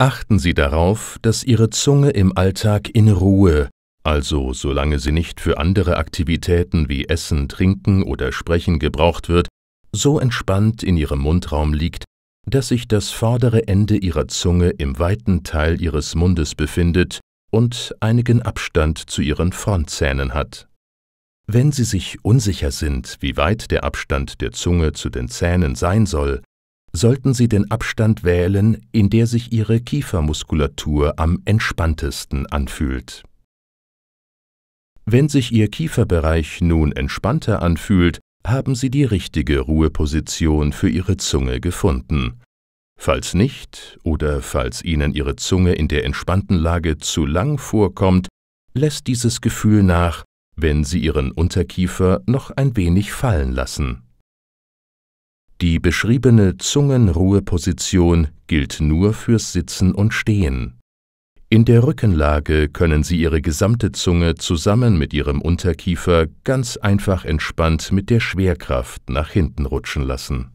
Achten Sie darauf, dass Ihre Zunge im Alltag in Ruhe, also solange sie nicht für andere Aktivitäten wie Essen, Trinken oder Sprechen gebraucht wird, so entspannt in Ihrem Mundraum liegt, dass sich das vordere Ende Ihrer Zunge im weiten Teil Ihres Mundes befindet und einigen Abstand zu Ihren Frontzähnen hat. Wenn Sie sich unsicher sind, wie weit der Abstand der Zunge zu den Zähnen sein soll, sollten Sie den Abstand wählen, in der sich Ihre Kiefermuskulatur am entspanntesten anfühlt. Wenn sich Ihr Kieferbereich nun entspannter anfühlt, haben Sie die richtige Ruheposition für Ihre Zunge gefunden. Falls nicht oder falls Ihnen Ihre Zunge in der entspannten Lage zu lang vorkommt, lässt dieses Gefühl nach, wenn Sie Ihren Unterkiefer noch ein wenig fallen lassen. Die beschriebene Zungenruheposition gilt nur fürs Sitzen und Stehen. In der Rückenlage können Sie Ihre gesamte Zunge zusammen mit Ihrem Unterkiefer ganz einfach entspannt mit der Schwerkraft nach hinten rutschen lassen